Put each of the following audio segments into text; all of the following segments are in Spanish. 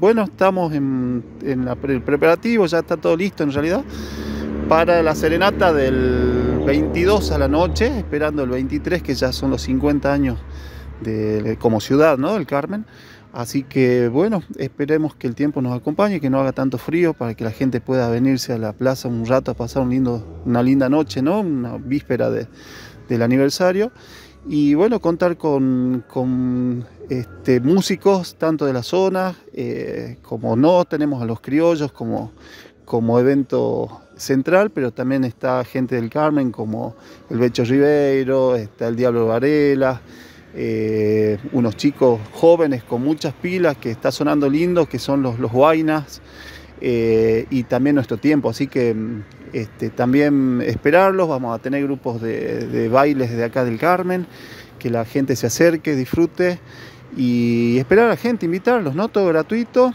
bueno, estamos en, el preparativo, ya está todo listo en realidad, para la serenata del 22 a la noche, esperando el 23, que ya son los 50 años de, como ciudad, ¿no? del Carmen. Así que bueno, esperemos que el tiempo nos acompañe, que no haga tanto frío para que la gente pueda venirse a la plaza un rato a pasar una linda noche, ¿no? Una víspera del aniversario. Y bueno, contar con este, músicos, tanto de la zona eh, como no, tenemos a los criollos como, como evento central, pero también está gente del Carmen como el Becho Ribeiro, está el Diablo Varela, eh, unos chicos jóvenes con muchas pilas que está sonando lindo, que son los, los guainas. Eh, y también nuestro tiempo. Así que este, también esperarlos, vamos a tener grupos de, de, bailes de acá del Carmen, que la gente se acerque, disfrute y esperar a la gente, invitarlos, ¿no? Todo gratuito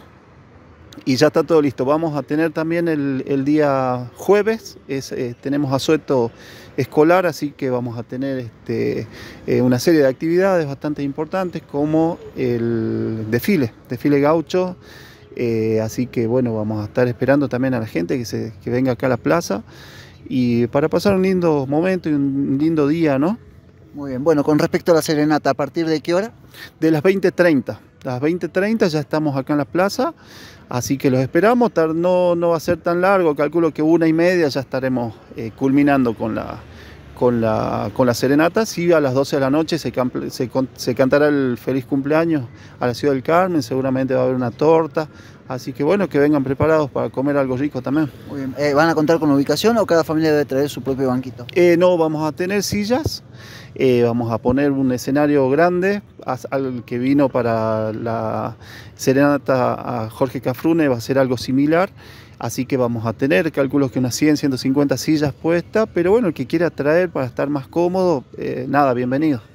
y ya está todo listo. Vamos a tener también el, día jueves, eh, tenemos asueto escolar, así que vamos a tener este, eh, una serie de actividades bastante importantes como el desfile, desfile gaucho. Eh, así que bueno, vamos a estar esperando también a la gente que, se, que venga acá a la plaza y para pasar un lindo momento y un lindo día, ¿no? Muy bien, bueno, con respecto a la serenata, ¿a partir de qué hora? De las 20.30. Las 20.30 ya estamos acá en la plaza, así que los esperamos. No, no va a ser tan largo, calculo que una y media ya estaremos eh, culminando con la, con la, con la serenata, si a las 12 de la noche se, cantará el feliz cumpleaños a la ciudad del Carmen, seguramente va a haber una torta, así que bueno, que vengan preparados para comer algo rico también. Eh, ¿Van a contar con ubicación o cada familia debe traer su propio banquito? Eh, no, vamos a tener sillas, eh, vamos a poner un escenario grande, al que vino para la serenata a Jorge Cafrune va a ser algo similar. Así que vamos a tener, cálculos que unas 100, 150 sillas puestas, pero bueno, el que quiera traer para estar más cómodo, eh, nada, bienvenido.